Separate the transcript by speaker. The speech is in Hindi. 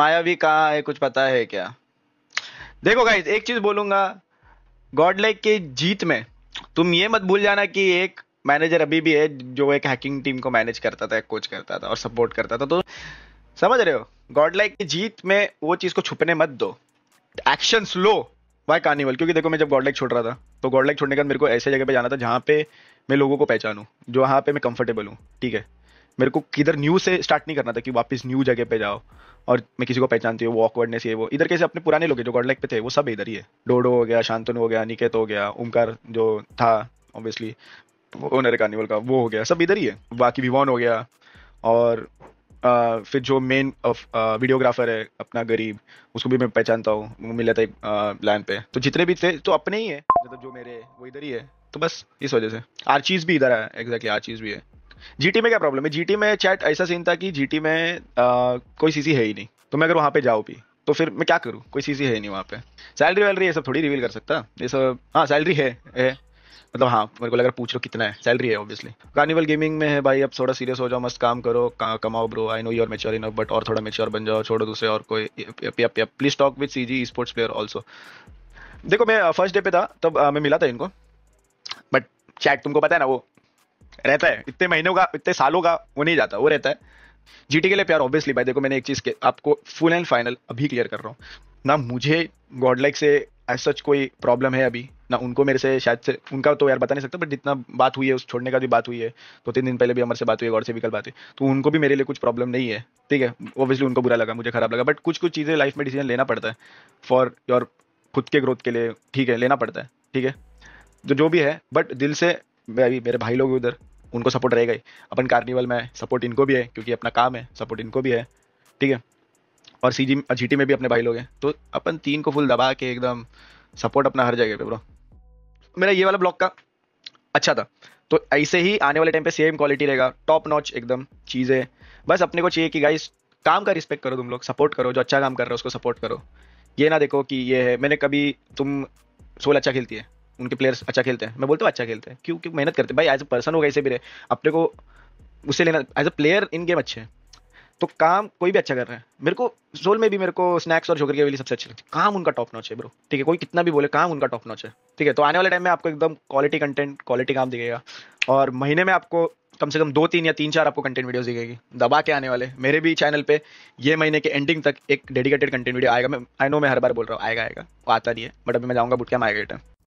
Speaker 1: माया भी कहा है कुछ पता है क्या देखो गाइज एक चीज बोलूंगा गॉड लाइक के जीत में तुम ये मत भूल जाना कि एक मैनेजर अभी भी है जो एक हैकिंग टीम को मैनेज करता था कोच करता था और सपोर्ट करता था तो समझ रहे हो गॉड लाइक की जीत में वो चीज को छुपने मत दो एक्शन स्लो वाई कार्निवल क्योंकि देखो मैं जब गॉड लाइक छोड़ रहा था तो गॉड लाइक छोड़ने के बाद मेरे को ऐसे जगह पे जाना था जहाँ पे मैं लोगों को पहचानूँ जहाँ पे मैं कंफर्टेबल हूँ ठीक है मेरे को किधर न्यू से स्टार्ट नहीं करना था कि वापस न्यू जगह पे जाओ और मैं किसी को पहचानती हूँ वो ऑकवर्डनेस ये वो इधर कैसे अपने पुराने लोग जो गॉडलाइक पे थे वो सब इधर ही है डोडो हो गया शांतनु हो गया निकेत हो गया ओमकार जो था ऑब्वियसली ओनर कार्निवल का वो हो गया सब इधर ही है बाकी विवान हो गया और आ, फिर जो मेन वीडियोग्राफर है अपना गरीब उसको भी मैं पहचानता हूँ मिल जाता है लाइन पे तो जितने भी थे तो अपने ही है मतलब जो मेरे वो इधर ही है तो बस इस वजह से आर चीज़ भी इधर है एग्जैक्टली आर चीज़ भी है जीटी में क्या प्रॉब्लम है जीटी में चैट ऐसा सीन था कि जीटी में आ, कोई सीसी है ही नहीं तो मैं अगर वहाँ पे जाऊँ भी तो फिर मैं क्या करूँ कोई सीसी है नहीं वहाँ पे सैलरी वैलरी ये सब थोड़ी रिवील कर सकता ये सब हाँ सैलरी है, है मतलब हाँ मेरे को लग रहा पूछ लो कितना है सैलरी है ऑब्वियसली कार्निवल गेमिंग में है भाई अब थोड़ा सीरियस हो जाओ मस्त काम करो का, कमाओ bro I know you are mature enough but और थोड़ा मेच्योर बन जाओ छोड़ो दूसरे और कोई please talk with C G sports player also देखो मैं फर्स्ट uh, डे पे था तब uh, मैं मिला था इनको बट चैट तुमको पता है ना वो रहता है इतने महीनों का इतने सालों का वो नहीं जाता वो रहता है जीटी के लिए प्यार ऑब्वियसली भाई देखो मैंने एक चीज़ के आपको फुल एंड फाइनल अभी क्लियर कर रहा हूँ ना मुझे गॉड लाइक से एज सच कोई प्रॉब्लम है अभी ना उनको मेरे से शायद से उनका तो यार बता नहीं सकता बट जितना बात हुई है उस छोड़ने का भी बात हुई है दो तीन दिन पहले भी हमारे से बात हुई है और से भी कल बात हुई तो उनको भी मेरे लिए कुछ प्रॉब्लम नहीं है ठीक है ऑब्वियसली उनको बुरा लगा मुझे खराब लगा बट कुछ कुछ चीज़ें लाइफ में डिसीजन लेना पड़ता है फॉर योर खुद के ग्रोथ के लिए ठीक है लेना पड़ता है ठीक है जो तो जो भी है बट दिल से अभी मेरे भाई लोग उधर उनको सपोर्ट रहेगा ही अपन कार्निवल में सपोर्ट इनको भी है क्योंकि अपना काम है सपोर्ट इनको भी है ठीक है और सी जी जी टी में भी अपने भाई लोग हैं तो अपन तीन को फुल दबा के एकदम सपोर्ट अपना हर जगह पे ब्रो मेरा ये वाला ब्लॉग का अच्छा था तो ऐसे ही आने वाले टाइम पे सेम क्वालिटी रहेगा टॉप नॉच एकदम चीज़ें बस अपने को चाहिए कि गाइस काम का रिस्पेक्ट करो तुम लोग सपोर्ट करो जो अच्छा काम कर रहे हो उसको सपोर्ट करो ये ना देखो कि ये है मैंने कभी तुम सोल अच्छा खेलती है उनके प्लेयर्स अच्छा खेलते हैं मैं बोलता हूँ अच्छा खेलते हैं क्यों क्योंकि मेहनत करते हैं भाई एज अ पर्सन हो कैसे भी रहे अपने को उससे लेना as a player in game अच्छे हैं तो काम कोई भी अच्छा कर रहा है मेरे को सोल में भी मेरे को स्नैक्स और झोकर की वाली सबसे अच्छी लगती है काम उनका टॉप नॉच है ब्रो ठीक है कोई कितना भी बोले काम उनका टॉप नॉच है ठीक है तो आने वाले टाइम में आपको एकदम क्वालिटी कंटेंट क्वालिटी काम दिखेगा और महीने में आपको कम से कम दो तीन या तीन चार आपको कंटेंट वीडियो दिखेगी दबा के आने वाले मेरे भी चैनल पे ये महीने के एंडिंग तक एक डेडिकेटेड कंटेंट वीडियो आएगा मैं आई नो मैं हर बार बोल रहा हूँ आएगा आएगा वो आता नहीं है बट अभी मैं जाऊँगा बुट कैम आएगा